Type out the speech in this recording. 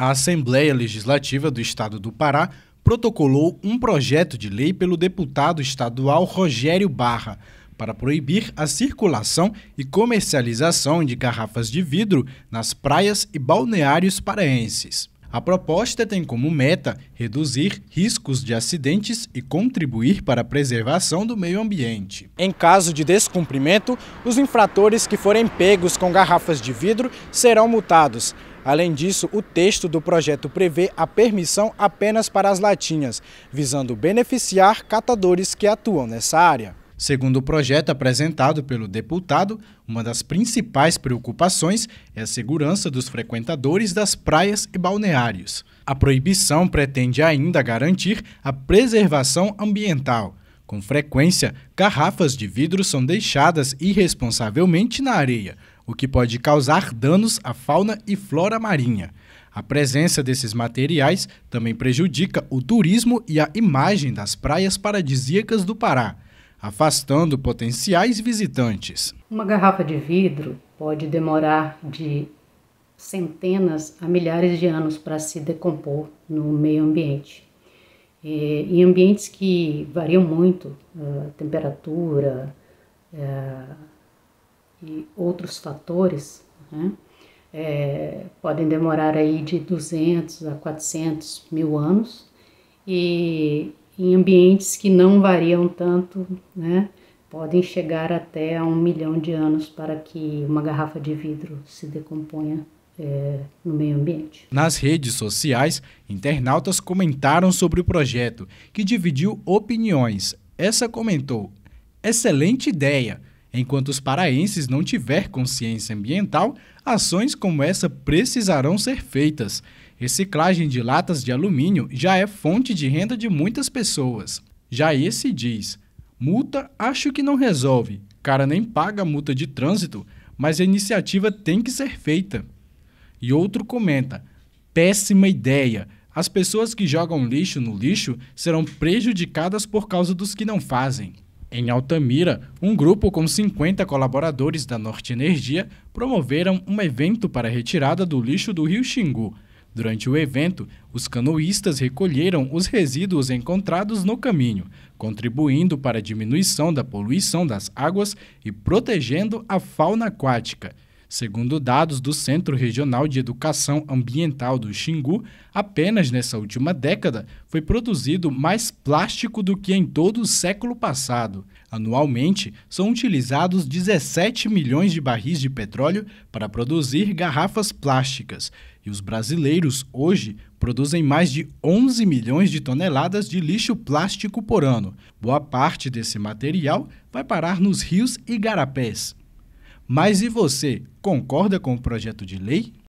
a Assembleia Legislativa do Estado do Pará protocolou um projeto de lei pelo deputado estadual Rogério Barra para proibir a circulação e comercialização de garrafas de vidro nas praias e balneários paraenses. A proposta tem como meta reduzir riscos de acidentes e contribuir para a preservação do meio ambiente. Em caso de descumprimento, os infratores que forem pegos com garrafas de vidro serão multados. Além disso, o texto do projeto prevê a permissão apenas para as latinhas, visando beneficiar catadores que atuam nessa área. Segundo o projeto apresentado pelo deputado, uma das principais preocupações é a segurança dos frequentadores das praias e balneários. A proibição pretende ainda garantir a preservação ambiental. Com frequência, garrafas de vidro são deixadas irresponsavelmente na areia, o que pode causar danos à fauna e flora marinha. A presença desses materiais também prejudica o turismo e a imagem das praias paradisíacas do Pará, afastando potenciais visitantes. Uma garrafa de vidro pode demorar de centenas a milhares de anos para se decompor no meio ambiente. E, em ambientes que variam muito, a ah, temperatura, a eh, e outros fatores, né, é, podem demorar aí de 200 a 400 mil anos e em ambientes que não variam tanto, né, podem chegar até a um milhão de anos para que uma garrafa de vidro se decomponha é, no meio ambiente. Nas redes sociais, internautas comentaram sobre o projeto, que dividiu opiniões. Essa comentou: excelente ideia. Enquanto os paraenses não tiver consciência ambiental, ações como essa precisarão ser feitas. Reciclagem de latas de alumínio já é fonte de renda de muitas pessoas. Já esse diz: multa acho que não resolve. Cara nem paga a multa de trânsito, mas a iniciativa tem que ser feita. E outro comenta: péssima ideia. As pessoas que jogam lixo no lixo serão prejudicadas por causa dos que não fazem. Em Altamira, um grupo com 50 colaboradores da Norte Energia promoveram um evento para a retirada do lixo do Rio Xingu. Durante o evento, os canoístas recolheram os resíduos encontrados no caminho, contribuindo para a diminuição da poluição das águas e protegendo a fauna aquática. Segundo dados do Centro Regional de Educação Ambiental do Xingu, apenas nessa última década foi produzido mais plástico do que em todo o século passado. Anualmente, são utilizados 17 milhões de barris de petróleo para produzir garrafas plásticas, e os brasileiros hoje produzem mais de 11 milhões de toneladas de lixo plástico por ano. Boa parte desse material vai parar nos rios e garapés. Mas e você, concorda com o projeto de lei?